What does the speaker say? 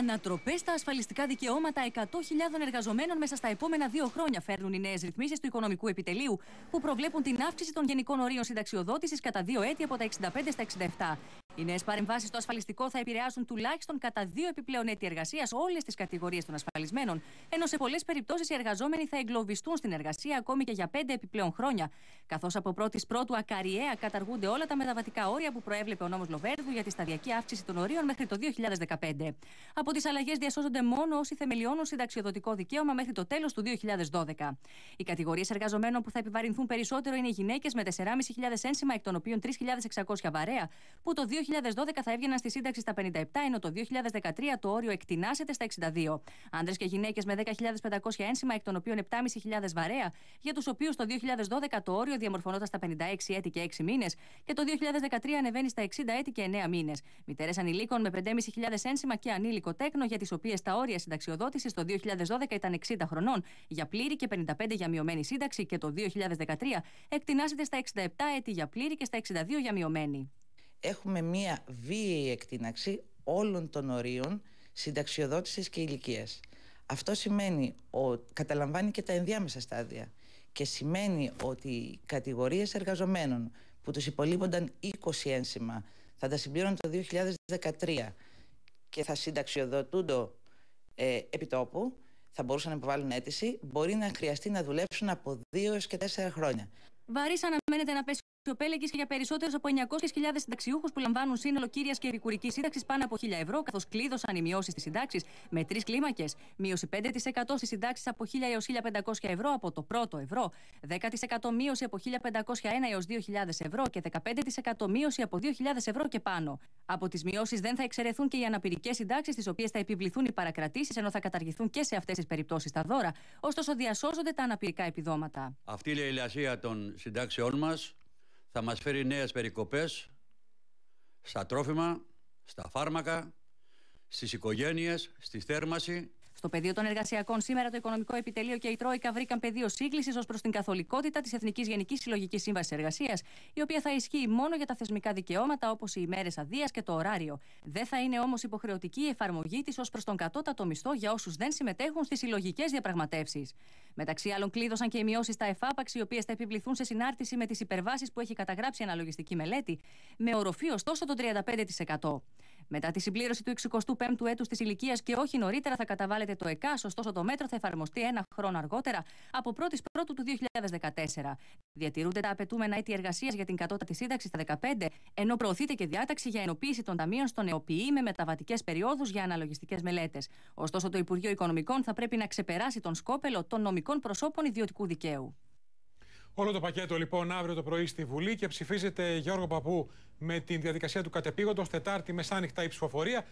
Ανατροπές στα ασφαλιστικά δικαιώματα 100.000 εργαζομένων μέσα στα επόμενα δύο χρόνια φέρνουν οι νέες ρυθμίσεις του Οικονομικού Επιτελείου, που προβλέπουν την αύξηση των γενικών ορίων συνταξιοδότησης κατά δύο έτη από τα 65 στα 67. Οι νέες παρεμβάσεις στο ασφαλιστικό θα επηρεάσουν τουλάχιστον κατά δύο επιπλέον έτη εργασίας όλες τις κατηγορίες των ασφαλισμένων, ενώ σε πολλές περιπτώσεις οι εργαζόμενοι θα εγκλωβιστούν στην εργασία ακόμη και για πέντε επιπλέον χρόνια. Καθώς από πρώτης πρώτου ακαριέα καταργούνται όλα τα μεταβατικά όρια που προέβλεπε ο νόμος Λοβέρδου για τη σταδιακή αύξηση των ορίων μέχρι το 2015. Από τις αλλαγές διασώζονται μόνο όσοι θεμελιώνουν συνταξιοδοτικό δικαίωμα μέχρι το τέλος του 2012. Οι κατηγορίες εργαζομένων που θα επιβαρυνθούν περισσότερο είναι οι γυναίκες με 4.500 ένσημα, εκ των οποίων 3.600 βαρέα, που το το 2012 θα έβγαιναν στη σύνταξη στα 57, ενώ το 2013 το όριο εκτινάσεται στα 62. Άνδρες και γυναίκες με 10.500 ένσημα, εκ των οποίων 7.500 βαρέα, για τους οποίους το 2012 το όριο διαμορφωνόταν στα 56 έτη και 6 μήνες και το 2013 ανεβαίνει στα 60 έτη και 9 μήνες. Μητέρες ανηλίκων με 5.500 ένσημα και ανήλικο τέκνο, για τις οποίες τα όρια συνταξιοδότησης το 2012 ήταν 60 χρονών για πλήρη και 55 για μειωμένη σύνταξη και το 2013 εκτινάσεται στα 67 έτη για πλήρη και στα 62 για μειωμένη έχουμε μία βίαιη εκτείναξη όλων των ορίων συνταξιοδότησης και ηλικίας. Αυτό σημαίνει ότι καταλαμβάνει και τα ενδιάμεσα στάδια και σημαίνει ότι οι κατηγορίες εργαζομένων που τους υπολείπονταν 20 ένσημα θα τα συμπλήρωναν το 2013 και θα συνταξιοδοτούντο ε, επιτόπου, θα μπορούσαν να υποβάλουν αίτηση, μπορεί να χρειαστεί να δουλέψουν από 2 έως και 4 χρόνια. Βαρύ αναμένεται να πέσει αξιοπέλεγγη και για περισσότερους από 900.000 συνταξιούχους που λαμβάνουν σύνολο κύριας και επικουρική σύνταξης πάνω από 1.000 ευρώ, καθώς κλείδωσαν οι μειώσεις της συντάξης με τρεις κλίμακες. Μείωση 5% στις συντάξεις από 1.000 έω 1.500 ευρώ από το πρώτο ευρώ, 10% μείωση από 1.501 έω 2.000 ευρώ και 15% μείωση από 2.000 ευρώ και πάνω. Από τις μειώσεις δεν θα εξαιρεθούν και οι αναπηρικές συντάξεις, τις οποίες θα επιβληθούν οι παρακρατήσεις, ενώ θα καταργηθούν και σε αυτές τις περιπτώσεις τα δώρα. Ωστόσο, διασώζονται τα αναπηρικά επιδόματα. Αυτή η ηλιασία των συντάξεών μας θα μας φέρει νέες περικοπές στα τρόφιμα, στα φάρμακα, στις οικογένειες, στη θέρμαση στο πεδίο των εργασιακών, σήμερα το Οικονομικό Επιτελείο και η Τρόικα βρήκαν πεδίο σύγκλησης ως προς την καθολικότητα της Εθνικής Γενικής Συλλογικής Σύμβασης Εργασίας, η οποία θα ισχύει μόνο για τα θεσμικά δικαιώματα όπως οι ημέρες αδείας και το ωράριο. Δεν θα είναι όμως υποχρεωτική η εφαρμογή της ως προς τον κατώτατο μισθό για όσους δεν συμμετέχουν στις συλλογικές διαπραγματεύσεις. Μεταξύ άλλων, κλείδωσαν και οι μειώσεις στα εφάπαξ, οι οποίες θα επιβληθούν σε συνάρτηση με τις υπερβάσεις που έχει καταγράψει η αναλογιστική μελέτη, με οροφή ωστόσο το 35%. Μετά τη συμπλήρωση του 65ου έτους της ηλικίας και όχι νωρίτερα θα καταβάλλεται το ΕΚΑΣ, ωστόσο το μέτρο θα εφαρμοστεί ένα χρόνο αργότερα από 1η Πρώτου του 2014. Διατηρούνται τα απαιτούμενα έτη εργασίας για την κατώτατη σύνταξη στα 15, ενώ προωθείται και διάταξη για ενοποίηση των ταμείων στον ΕΟΠΗ με μεταβατικές περιόδους για αναλογιστικές μελέτες. Ωστόσο, το Υπουργείο Οικονομικών θα πρέπει να ξεπεράσει τον σκόπελο των νομικών προσώπων ιδιωτικού δικαίου. Όλο το πακέτο λοιπόν αύριο το πρωί στη Βουλή και ψηφίζεται Γιώργο Παππού με την διαδικασία του κατεπήγοντος Τετάρτη μεσάνυχτα η ψηφοφορία.